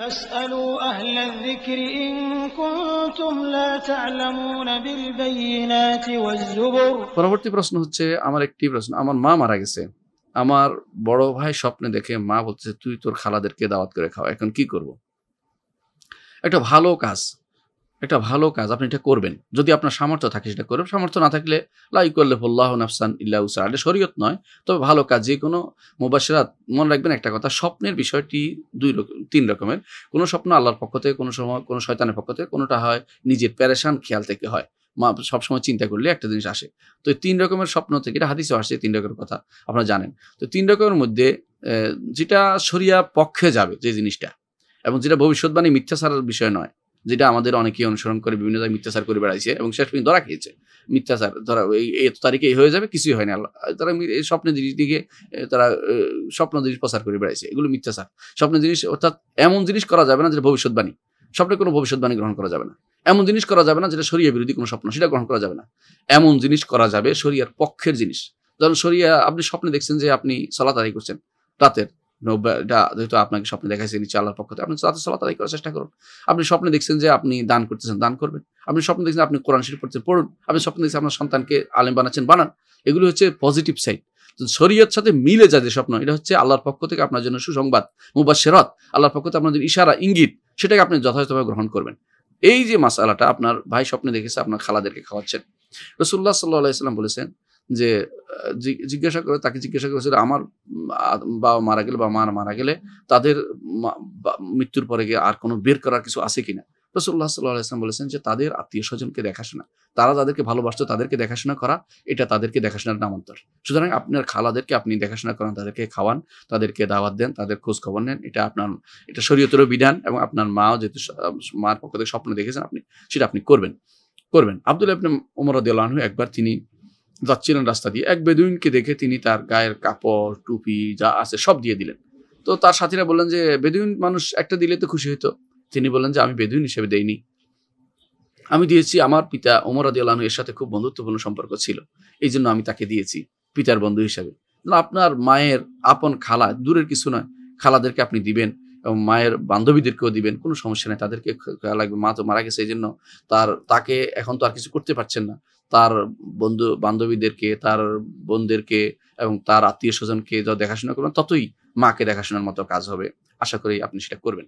পরবর্তী প্রশ্ন হচ্ছে আমার একটি প্রশ্ন আমার মা মারা গেছে আমার বড় ভাই স্বপ্নে দেখে মা বলছে তুই তোর খালাদেরকে দাওয়াত করে খাওয়া এখন কি করব একটা ভালো কাজ একটা ভালো কাজ আপনি এটা করবেন যদি আপনার সামর্থ্য থাকে সেটা করবেন সামর্থ্য না থাকলে লাই করলে ফুল্লাহ নাফসান ইল্লা উসার আলে শরীয়ত নয় তবে ভালো কাজ যে কোনো মুবাসিরাত মনে রাখবেন একটা কথা স্বপ্নের বিষয়টি দুই রকম তিন রকমের কোনো স্বপ্ন আল্লাহর পক্ষ থেকে কোনো সময় কোনো শয়তানের পক্ষ থেকে কোনোটা হয় নিজের প্যারেশান খেয়াল থেকে হয় মা সবসময় চিন্তা করলে একটা জিনিস আসে তো তিন রকমের স্বপ্ন থেকে এটা হাদিসও আসছে তিন রকমের কথা আপনারা জানেন তো তিন রকমের মধ্যে যেটা শরিয়া পক্ষে যাবে যে জিনিসটা এবং যেটা ভবিষ্যৎবাণী ছাড়ার বিষয় নয় যেটা আমাদের অনেকেই অনুসরণ করে বিভিন্ন জায়গায় মিথ্যাচার করে বেড়াইছে এবং শেষ পর্যন্ত ধরা খেয়েছে মিথ্যাচার ধরা এই এত তারিখে এই হয়ে যাবে কিছুই হয়নি না তারা স্বপ্নের জিনিস দিকে তারা স্বপ্ন জিনিস প্রচার করে বেড়াইছে এগুলো মিথ্যাচার স্বপ্নের জিনিস অর্থাৎ এমন জিনিস করা যাবে না যেটা ভবিষ্যৎবাণী স্বপ্নে কোনো ভবিষ্যৎবাণী গ্রহণ করা যাবে না এমন জিনিস করা যাবে না যেটা শরিয়া বিরোধী কোনো স্বপ্ন সেটা গ্রহণ করা যাবে না এমন জিনিস করা যাবে শরিয়ার পক্ষের জিনিস ধরুন শরিয়া আপনি স্বপ্নে দেখছেন যে আপনি সলাত আদায় করছেন রাতের আপনাকে স্বপ্নে দেখাইছেন নিচে আল্লাহর পক্ষ থেকে আপনি তাদের সলাত আদায় করার চেষ্টা করুন আপনি স্বপ্নে দেখছেন যে আপনি দান করতেছেন দান করবেন আপনি স্বপ্নে দেখছেন আপনি কোরআন শরীফ পড়ছেন পড়ুন আপনি স্বপ্নে দেখছেন আপনার সন্তানকে আলেম বানাচ্ছেন বানান এগুলো হচ্ছে পজিটিভ সাইড শরীয়ত সাথে মিলে যাদের স্বপ্ন এটা হচ্ছে আল্লাহর পক্ষ থেকে আপনার জন্য সুসংবাদ মুবাসেরত আল্লাহর পক্ষ থেকে আপনাদের ইশারা ইঙ্গিত সেটাকে আপনি যথাযথভাবে গ্রহণ করবেন এই যে মাসালাটা আপনার ভাই স্বপ্নে দেখেছে আপনার খালাদেরকে খাওয়াচ্ছেন রসুল্লাহ সাল্লাহ সাল্লাম বলেছেন যে জিজ্ঞাসা করে তাকে জিজ্ঞাসা করেছিল আমার বাবা মারা গেলে বা মার মারা গেলে তাদের মৃত্যুর পরে গিয়ে আর কোনো বের করার কিছু আছে কিনা রসুল্লাহ সাল্লাহ বলেছেন যে তাদের আত্মীয় স্বজনকে দেখাশোনা তারা যাদেরকে ভালোবাসতো তাদেরকে দেখাশোনা করা এটা তাদেরকে দেখাশোনার নামান্তর সুতরাং আপনার খালাদেরকে আপনি দেখাশোনা করান তাদেরকে খাওয়ান তাদেরকে দাওয়াত দেন তাদের খোঁজ খবর নেন এটা আপনার এটা শরীয়তেরও বিধান এবং আপনার মাও যেহেতু মার পক্ষ থেকে স্বপ্ন দেখেছেন আপনি সেটা আপনি করবেন করবেন আবদুল্লাহ আপনি ওমর দিয়ালহু একবার তিনি যাচ্ছিলেন রাস্তা দিয়ে এক বেদুইনকে দেখে তিনি তার গায়ের কাপড় টুপি যা আছে সব দিয়ে দিলেন তো তার সাথীরা বললেন যে বেদুইন মানুষ একটা দিলে তো খুশি হইতো তিনি বললেন যে আমি বেদুইন হিসেবে দেইনি আমি দিয়েছি আমার পিতা ওমর আদিয়ালানু এর সাথে খুব বন্ধুত্বপূর্ণ সম্পর্ক ছিল এই জন্য আমি তাকে দিয়েছি পিতার বন্ধু হিসাবে আপনার মায়ের আপন খালা দূরের কিছু নয় খালাদেরকে আপনি দিবেন মায়ের বান্ধবীদেরকেও দিবেন কোনো সমস্যা নেই তাদেরকে খেয়াল লাগবে মা তো মারা গেছে এই জন্য তার তাকে এখন তো আর কিছু করতে পারছেন না তার বন্ধু বান্ধবীদেরকে তার বোনদেরকে এবং তার আত্মীয় স্বজনকে যা দেখাশোনা করবেন ততই মাকে দেখাশোনার মতো কাজ হবে আশা করি আপনি সেটা করবেন